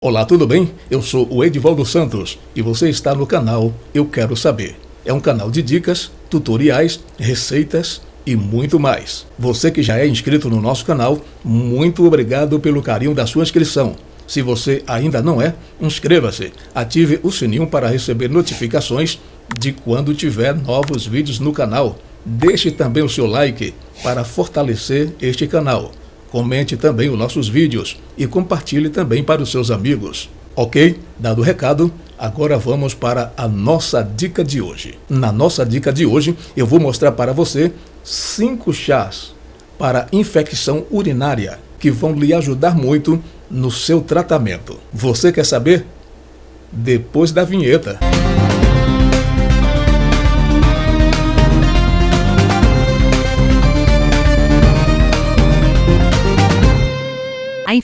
Olá, tudo bem? Eu sou o Edivaldo Santos e você está no canal Eu Quero Saber. É um canal de dicas, tutoriais, receitas e muito mais. Você que já é inscrito no nosso canal, muito obrigado pelo carinho da sua inscrição. Se você ainda não é, inscreva-se, ative o sininho para receber notificações de quando tiver novos vídeos no canal. Deixe também o seu like para fortalecer este canal. Comente também os nossos vídeos e compartilhe também para os seus amigos. Ok? Dado o recado, agora vamos para a nossa dica de hoje. Na nossa dica de hoje, eu vou mostrar para você cinco chás para infecção urinária que vão lhe ajudar muito no seu tratamento. Você quer saber? Depois da vinheta.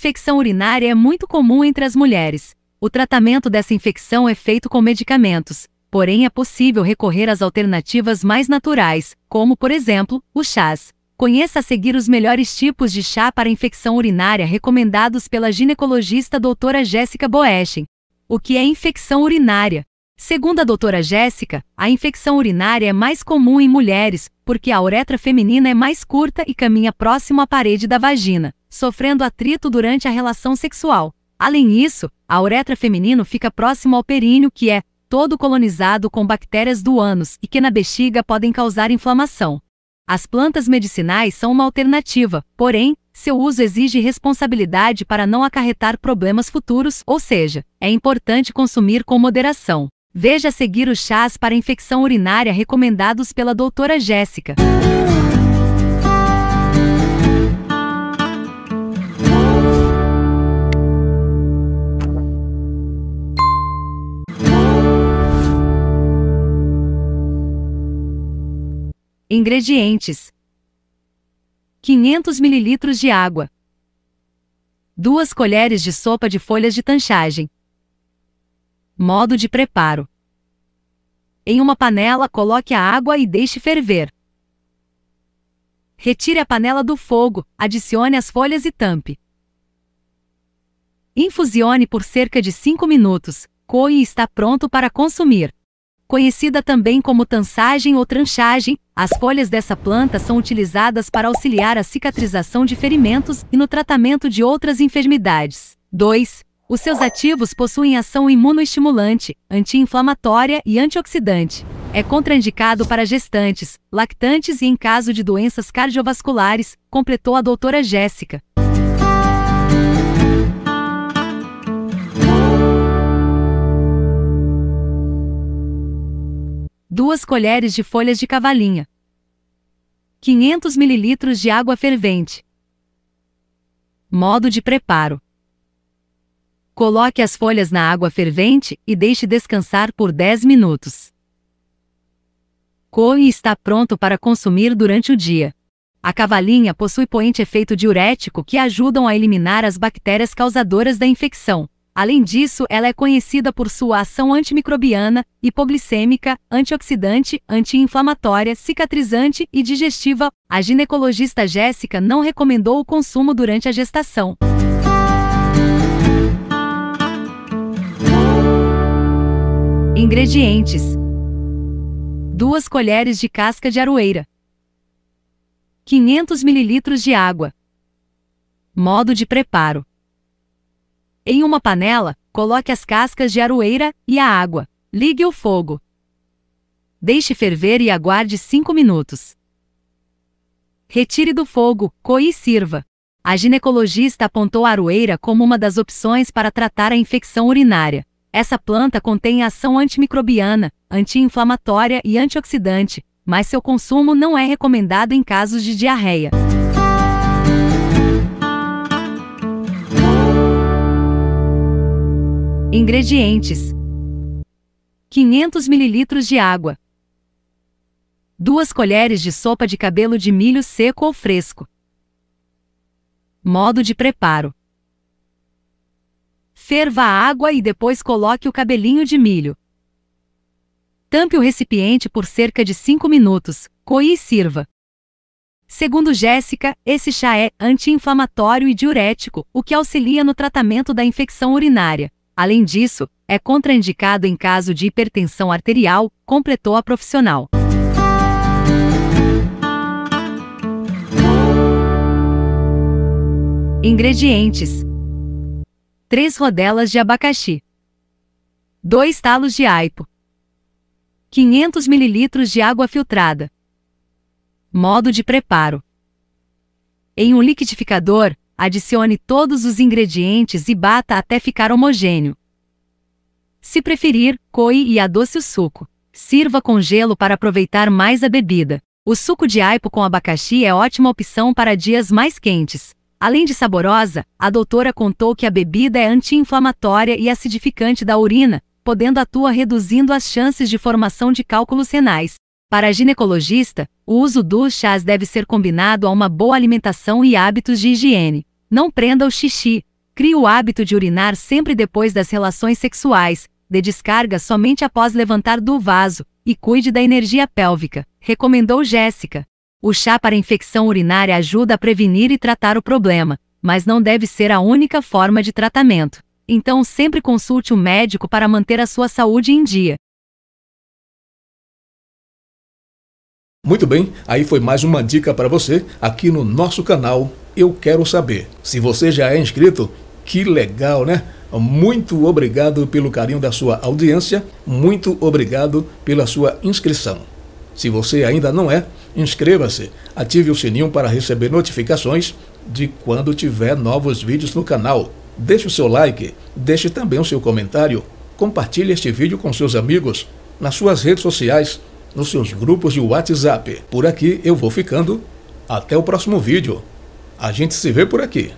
infecção urinária é muito comum entre as mulheres. O tratamento dessa infecção é feito com medicamentos, porém é possível recorrer às alternativas mais naturais, como, por exemplo, o chás. Conheça a seguir os melhores tipos de chá para infecção urinária recomendados pela ginecologista doutora Jéssica Boeschen. O que é infecção urinária? Segundo a doutora Jéssica, a infecção urinária é mais comum em mulheres, porque a uretra feminina é mais curta e caminha próximo à parede da vagina, sofrendo atrito durante a relação sexual. Além disso, a uretra feminina fica próximo ao períneo, que é todo colonizado com bactérias do ânus e que na bexiga podem causar inflamação. As plantas medicinais são uma alternativa, porém, seu uso exige responsabilidade para não acarretar problemas futuros, ou seja, é importante consumir com moderação. Veja a seguir os chás para infecção urinária recomendados pela doutora Jéssica. Ingredientes: 500 ml de água, 2 colheres de sopa de folhas de tanchagem, Modo de preparo: Em uma panela, coloque a água e deixe ferver. Retire a panela do fogo, adicione as folhas e tampe. Infusione por cerca de 5 minutos, coe e está pronto para consumir. Conhecida também como tansagem ou tranchagem, as folhas dessa planta são utilizadas para auxiliar a cicatrização de ferimentos e no tratamento de outras enfermidades. 2. Os seus ativos possuem ação imunoestimulante, anti-inflamatória e antioxidante. É contraindicado para gestantes, lactantes e em caso de doenças cardiovasculares, completou a doutora Jéssica. Duas colheres de folhas de cavalinha. 500 ml de água fervente. Modo de preparo: Coloque as folhas na água fervente e deixe descansar por 10 minutos. e está pronto para consumir durante o dia. A cavalinha possui poente efeito diurético que ajudam a eliminar as bactérias causadoras da infecção. Além disso, ela é conhecida por sua ação antimicrobiana, hipoglicêmica, antioxidante, anti-inflamatória, cicatrizante e digestiva. A ginecologista Jéssica não recomendou o consumo durante a gestação. Ingredientes: 2 colheres de casca de aroeira, 500 ml de água. Modo de preparo: Em uma panela, coloque as cascas de aroeira e a água. Ligue o fogo. Deixe ferver e aguarde 5 minutos. Retire do fogo, coe e sirva. A ginecologista apontou a aroeira como uma das opções para tratar a infecção urinária. Essa planta contém ação antimicrobiana, anti-inflamatória e antioxidante, mas seu consumo não é recomendado em casos de diarreia. Ingredientes: 500 ml de água, 2 colheres de sopa de cabelo de milho seco ou fresco. Modo de preparo: Ferva a água e depois coloque o cabelinho de milho. Tampe o recipiente por cerca de 5 minutos, coe e sirva. Segundo Jéssica, esse chá é anti-inflamatório e diurético, o que auxilia no tratamento da infecção urinária. Além disso, é contraindicado em caso de hipertensão arterial, completou a profissional. Ingredientes 3 rodelas de abacaxi, 2 talos de aipo, 500 ml de água filtrada. Modo de preparo: Em um liquidificador, adicione todos os ingredientes e bata até ficar homogêneo. Se preferir, coe e adoce o suco. Sirva com gelo para aproveitar mais a bebida. O suco de aipo com abacaxi é ótima opção para dias mais quentes. Além de saborosa, a doutora contou que a bebida é anti-inflamatória e acidificante da urina, podendo atuar reduzindo as chances de formação de cálculos renais. Para a ginecologista, o uso dos chás deve ser combinado a uma boa alimentação e hábitos de higiene. Não prenda o xixi. Crie o hábito de urinar sempre depois das relações sexuais, dê descarga somente após levantar do vaso e cuide da energia pélvica, recomendou Jéssica. O chá para infecção urinária ajuda a prevenir e tratar o problema, mas não deve ser a única forma de tratamento. Então sempre consulte o um médico para manter a sua saúde em dia. Muito bem, aí foi mais uma dica para você aqui no nosso canal Eu Quero Saber. Se você já é inscrito, que legal, né? Muito obrigado pelo carinho da sua audiência, muito obrigado pela sua inscrição. Se você ainda não é, Inscreva-se, ative o sininho para receber notificações de quando tiver novos vídeos no canal. Deixe o seu like, deixe também o seu comentário, compartilhe este vídeo com seus amigos, nas suas redes sociais, nos seus grupos de WhatsApp. Por aqui eu vou ficando. Até o próximo vídeo. A gente se vê por aqui.